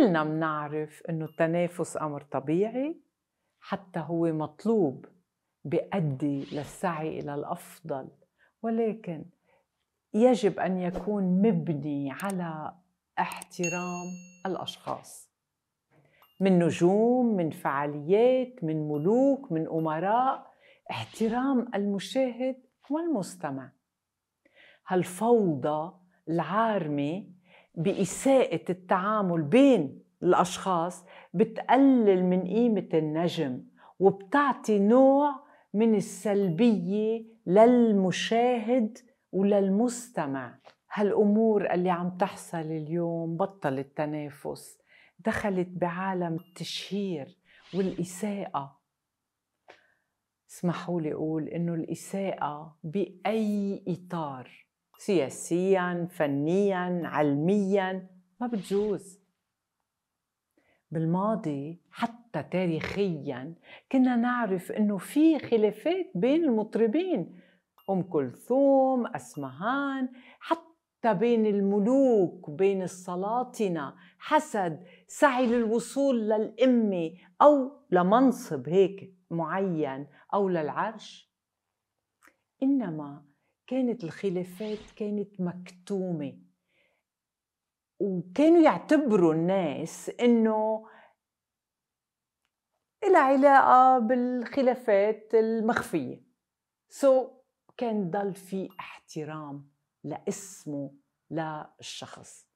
كلنا منعرف انه التنافس امر طبيعي حتى هو مطلوب بيؤدي للسعي الى الافضل ولكن يجب ان يكون مبني على احترام الاشخاص من نجوم من فعاليات من ملوك من امراء احترام المشاهد والمستمع هالفوضى العارمه بإساءة التعامل بين الأشخاص بتقلل من قيمة النجم وبتعطي نوع من السلبية للمشاهد وللمستمع هالأمور اللي عم تحصل اليوم بطل التنافس دخلت بعالم التشهير والإساءة اسمحوا لي أقول إنه الإساءة بأي إطار سياسيا فنيا علميا ما بتجوز بالماضي حتى تاريخيا كنا نعرف انه في خلافات بين المطربين ام كلثوم اسمهان حتى بين الملوك بين السلاطنه حسد سعي للوصول للامه او لمنصب هيك معين او للعرش انما كانت الخلافات كانت مكتومه وكانوا يعتبروا الناس انه لها علاقه بالخلافات المخفيه سو so, كان ضل في احترام لاسمه للشخص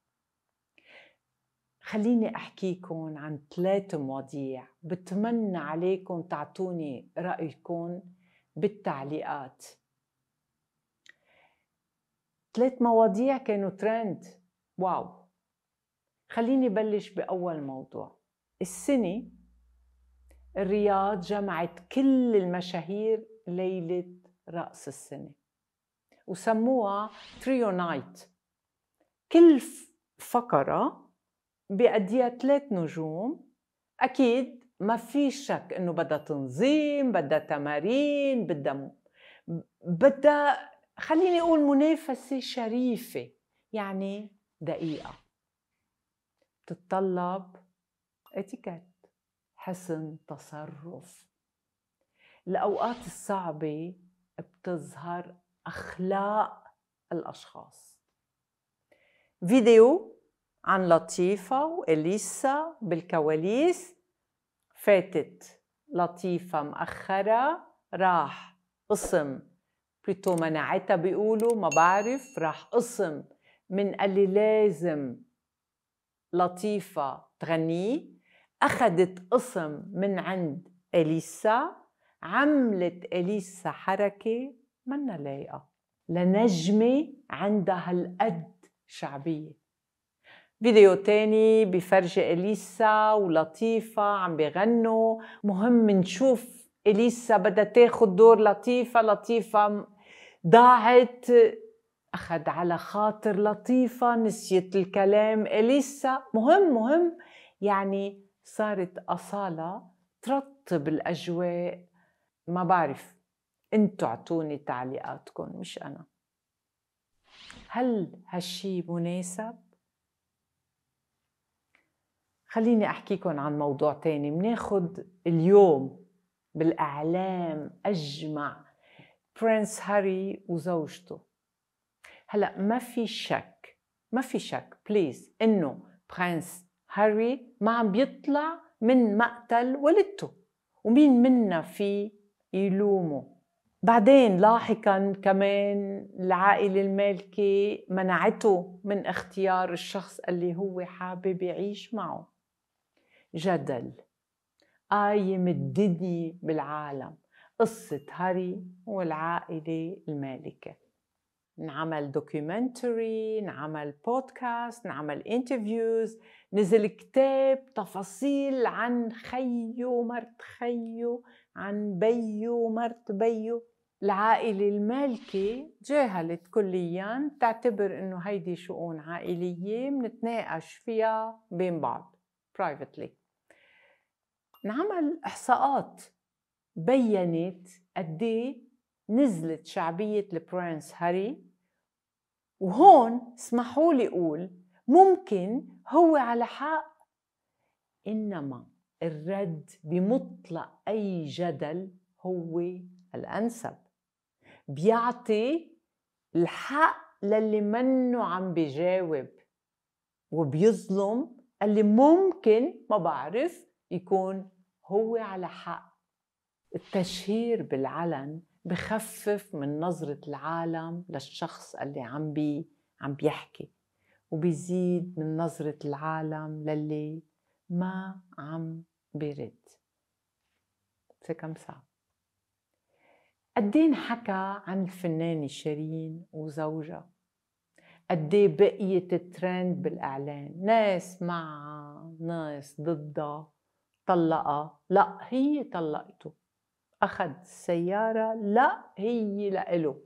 خليني احكيكم عن ثلاث مواضيع بتمنى عليكم تعطوني رايكم بالتعليقات ثلاث مواضيع كانوا ترند واو خليني بلش بأول موضوع السنة الرياض جمعت كل المشاهير ليلة رأس السنة وسموها تريو نايت كل فقرة بأديها ثلاث نجوم أكيد ما في شك إنه بدها تنظيم بدها تمارين بدها بدها خليني أقول منافسة شريفة يعني دقيقة تتطلب اتيكيت حسن تصرف الأوقات الصعبة بتظهر أخلاق الأشخاص فيديو عن لطيفة وإليسا بالكواليس فاتت لطيفة مأخرة راح قسم بلوتو منعتها بيقولوا ما بعرف راح قسم من اللي لازم لطيفة تغنيه أخذت قسم من عند إليسا عملت إليسا حركة منا لايقة لنجمة عندها هالقد شعبية فيديو تاني بفرجي إليسا ولطيفة عم بغنوا مهم نشوف إليسا بدها تاخد دور لطيفة لطيفة ضاعت أخذ على خاطر لطيفة نسيت الكلام إليسا مهم مهم يعني صارت أصالة ترطب الأجواء ما بعرف انتوا اعطوني تعليقاتكم مش أنا هل هالشي مناسب؟ خليني أحكيكم عن موضوع تاني مناخد اليوم بالإعلام أجمع برنس هاري وزوجته هلا ما في شك ما في شك بليز انه برنس هاري ما عم بيطلع من مقتل والدته ومين منا في يلومه بعدين لاحقا كمان العائله المالكه منعته من اختيار الشخص اللي هو حابب يعيش معه جدل قايم الدنيا بالعالم قصة هاري والعائلة المالكة نعمل دوكيومنتري نعمل بودكاست نعمل انترفيوز نزل كتاب تفاصيل عن خيه مرت خيه عن بيه مرت بيه العائلة المالكة تجاهلت كليا تعتبر انه هيدي شؤون عائلية منتناقش فيها بين بعض privately نعمل احصاءات بينت قد إيه نزلت شعبية البرنس هاري وهون اسمحوا لي أقول ممكن هو على حق إنما الرد بمطلق أي جدل هو الأنسب بيعطي الحق للي منه عم بجاوب وبيظلم اللي ممكن ما بعرف يكون هو على حق التشهير بالعلن بخفف من نظرة العالم للشخص اللي عم بي عم بيحكي وبيزيد من نظرة العالم للي ما عم بيرد كم ساعة حكى عن الفنانة شيرين وزوجها قديه بقيت الترند بالإعلان ناس معها ناس ضدها طلقها لا هي طلقته أخذ سيارة لا هي لإله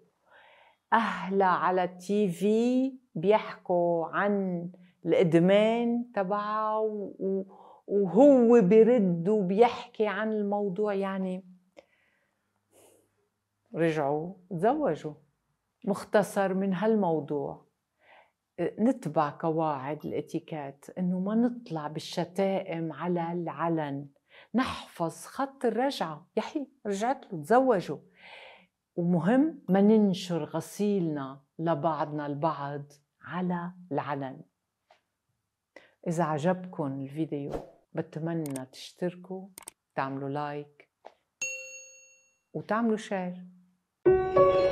أهلا على التي في بيحكوا عن الإدمان تبعه وهو برد وبيحكي عن الموضوع يعني رجعوا تزوجوا مختصر من هالموضوع نتبع قواعد الاتيكات انه ما نطلع بالشتائم على العلن نحفظ خط الرجعة يحي رجعت له تزوجوا ومهم ما ننشر غسيلنا لبعضنا البعض على العلن إذا عجبكم الفيديو بتمنى تشتركوا تعملوا لايك وتعملوا شير